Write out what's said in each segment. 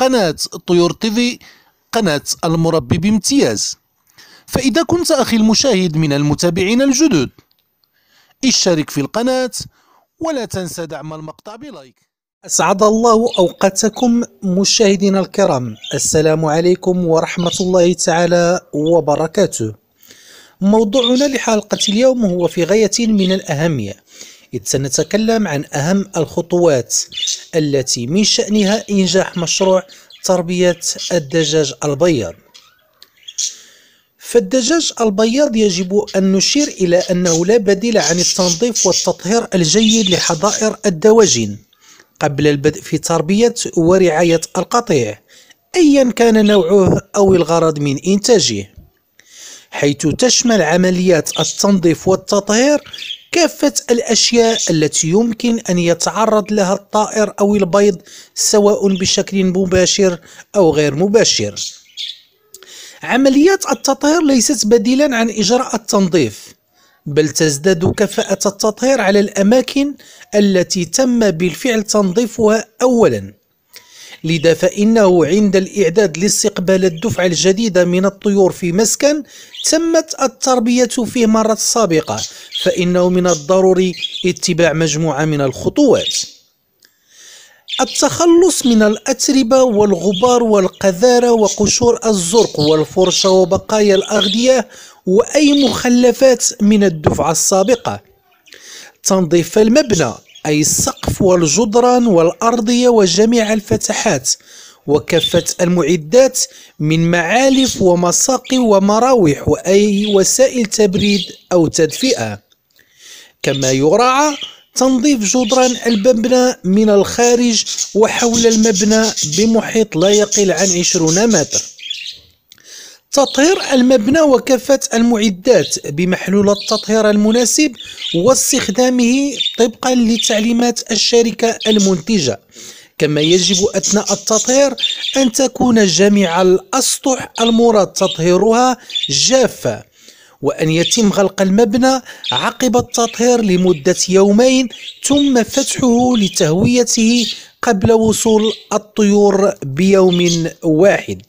قناة طيور تيفي قناة المربي بامتياز فإذا كنت أخي المشاهد من المتابعين الجدد اشترك في القناة ولا تنسى دعم المقطع بلايك أسعد الله أوقاتكم مشاهدينا الكرام السلام عليكم ورحمة الله تعالى وبركاته موضوعنا لحلقة اليوم هو في غاية من الأهمية إذ سنتكلم عن أهم الخطوات التي من شأنها إنجاح مشروع تربية الدجاج البيض فالدجاج البياض يجب أن نشير إلى أنه لا بديل عن التنظيف والتطهير الجيد لحظائر الدواجن قبل البدء في تربية ورعاية القطيع أيا كان نوعه أو الغرض من إنتاجه حيث تشمل عمليات التنظيف والتطهير كافة الأشياء التي يمكن أن يتعرض لها الطائر أو البيض سواء بشكل مباشر أو غير مباشر عمليات التطهير ليست بديلا عن إجراء التنظيف بل تزداد كفاءة التطهير على الأماكن التي تم بالفعل تنظيفها أولاً لذا فإنه عند الإعداد لاستقبال الدفعة الجديدة من الطيور في مسكن تمت التربية فيه مرة سابقة فإنه من الضروري اتباع مجموعة من الخطوات التخلص من الأتربة والغبار والقذارة وقشور الزرق والفرشة وبقايا الأغذية وأي مخلفات من الدفعة السابقة تنظيف المبنى أي السقف والجدران والأرضية وجميع الفتحات وكافة المعدات من معالف ومساقي ومراوح وأي وسائل تبريد أو تدفئة كما يراعى تنظيف جدران المبنى من الخارج وحول المبنى بمحيط لا يقل عن 20 متر تطهير المبنى وكافة المعدات بمحلول التطهير المناسب واستخدامه طبقا لتعليمات الشركة المنتجة كما يجب أثناء التطهير أن تكون جميع الأسطح المراد تطهيرها جافة وأن يتم غلق المبنى عقب التطهير لمدة يومين ثم فتحه لتهويته قبل وصول الطيور بيوم واحد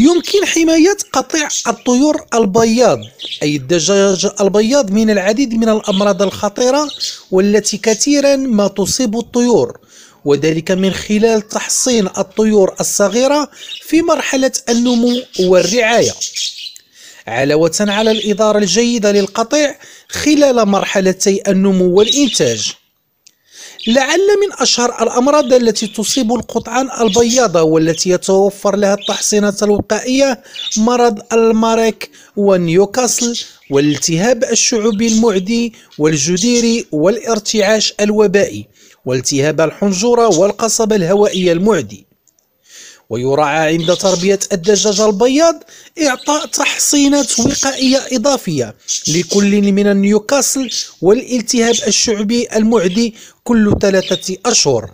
يمكن حماية قطيع الطيور البياض أي الدجاج البياض من العديد من الأمراض الخطيرة والتي كثيرا ما تصيب الطيور وذلك من خلال تحصين الطيور الصغيرة في مرحلة النمو والرعاية علاوة على الإدارة الجيدة للقطيع خلال مرحلتي النمو والإنتاج لعل من أشهر الأمراض التي تصيب القطعان البياضة والتي يتوفر لها التحصينات الوقائية مرض المارك ونيوكاسل والالتهاب الشعبي المعدي والجديري والارتعاش الوبائي والتهاب الحنجرة والقصبة الهوائية المعدي ويراعى عند تربية الدجاج البياض إعطاء تحصينات وقائية إضافية لكل من النيوكاسل والالتهاب الشعبي المعدي كل ثلاثة أشهر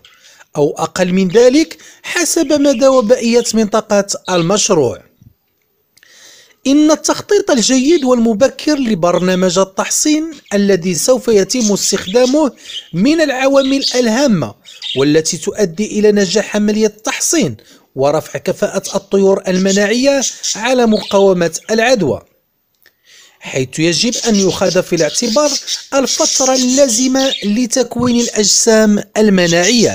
أو أقل من ذلك حسب مدى وبائية منطقة المشروع إن التخطيط الجيد والمبكر لبرنامج التحصين الذي سوف يتم استخدامه من العوامل الهامة والتي تؤدي إلى نجاح عملية التحصين ورفع كفاءة الطيور المناعية على مقاومة العدوى حيث يجب أن يؤخذ في الاعتبار الفترة اللازمة لتكوين الأجسام المناعية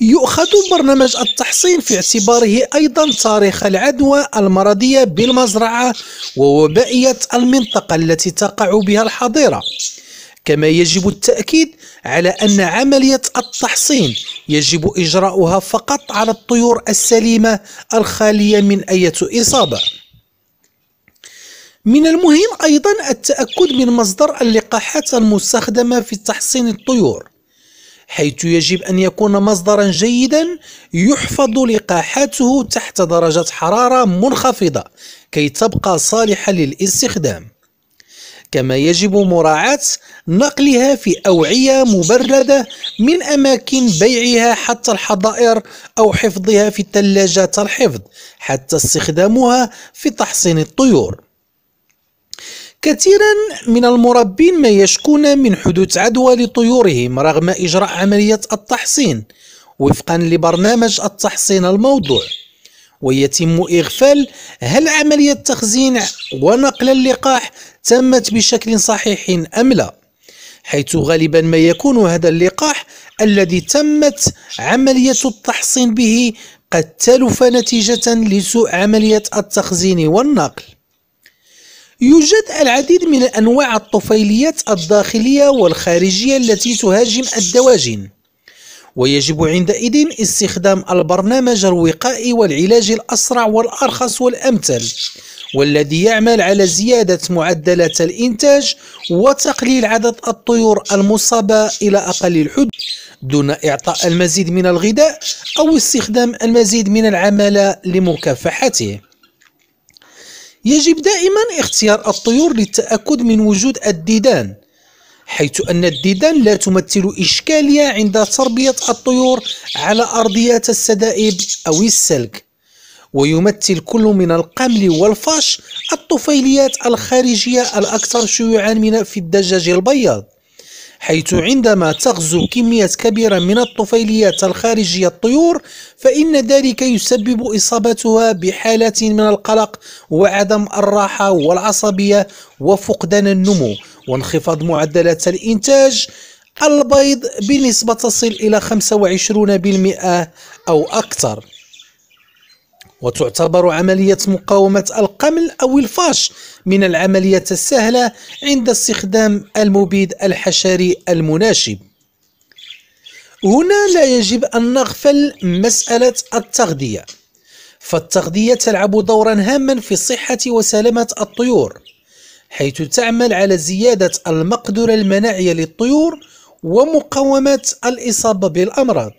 يؤخذ برنامج التحصين في اعتباره أيضا تاريخ العدوى المرضية بالمزرعة ووبائية المنطقة التي تقع بها الحظيرة كما يجب التأكيد على أن عملية التحصين يجب إجراؤها فقط على الطيور السليمة الخالية من أي إصابة من المهم أيضا التأكد من مصدر اللقاحات المستخدمة في تحصين الطيور حيث يجب أن يكون مصدرا جيدا يحفظ لقاحاته تحت درجة حرارة منخفضة كي تبقى صالحة للاستخدام كما يجب مراعاة نقلها في أوعية مبردة من أماكن بيعها حتى الحضائر أو حفظها في تلاجات الحفظ حتى استخدامها في تحصين الطيور كثيرا من المربين ما يشكون من حدوث عدوى لطيورهم رغم إجراء عملية التحصين وفقا لبرنامج التحصين الموضوع ويتم إغفال هل عملية تخزين ونقل اللقاح تمت بشكل صحيح أم لا حيث غالبا ما يكون هذا اللقاح الذي تمت عملية التحصين به قد تلف نتيجة لسوء عملية التخزين والنقل يوجد العديد من أنواع الطفيليات الداخلية والخارجية التي تهاجم الدواجن ويجب عندئذ استخدام البرنامج الوقائي والعلاج الأسرع والأرخص والأمثل والذي يعمل على زيادة معدلات الإنتاج وتقليل عدد الطيور المصابة إلى أقل الحد دون إعطاء المزيد من الغذاء أو استخدام المزيد من العمالة لمكافحته يجب دائما اختيار الطيور للتأكد من وجود الديدان حيث أن الديدان لا تمثل إشكالية عند تربية الطيور على أرضيات السدائب أو السلك ويمثل كل من القمل والفاش الطفيليات الخارجية الأكثر شيوعا من في الدجاج البياض حيث عندما تغزو كمية كبيرة من الطفيليات الخارجية الطيور فإن ذلك يسبب إصابتها بحالة من القلق وعدم الراحة والعصبية وفقدان النمو وانخفاض معدلات الإنتاج البيض بنسبة تصل إلى 25% أو أكثر وتعتبر عملية مقاومة القمل أو الفاش من العمليات السهلة عند استخدام المبيد الحشري المناشب هنا لا يجب أن نغفل مسألة التغذية فالتغذية تلعب دورا هاما في صحة وسلامة الطيور حيث تعمل على زيادة المقدرة المناعية للطيور ومقاومة الإصابة بالأمراض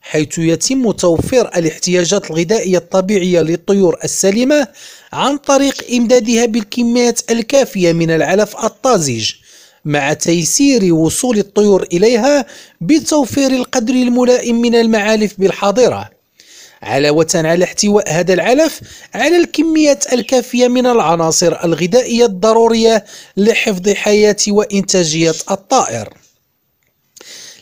حيث يتم توفير الاحتياجات الغذائية الطبيعية للطيور السليمة عن طريق إمدادها بالكميات الكافية من العلف الطازج مع تيسير وصول الطيور إليها بتوفير القدر الملائم من المعالف بالحاضرة علاوة على احتواء هذا العلف على الكميات الكافية من العناصر الغذائية الضرورية لحفظ حياة وإنتاجية الطائر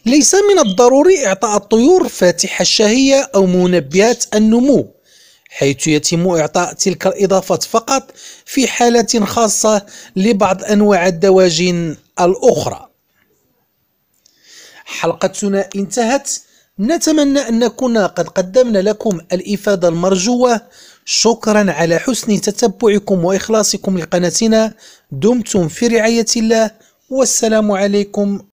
ليس من الضروري إعطاء الطيور فاتحة الشهية أو منبهات النمو حيث يتم إعطاء تلك الإضافات فقط في حالة خاصة لبعض أنواع الدواجن الأخرى حلقتنا انتهت نتمنى أن نكون قد قدمنا لكم الإفادة المرجوة شكرا على حسن تتبعكم وإخلاصكم لقناتنا دمتم في رعاية الله والسلام عليكم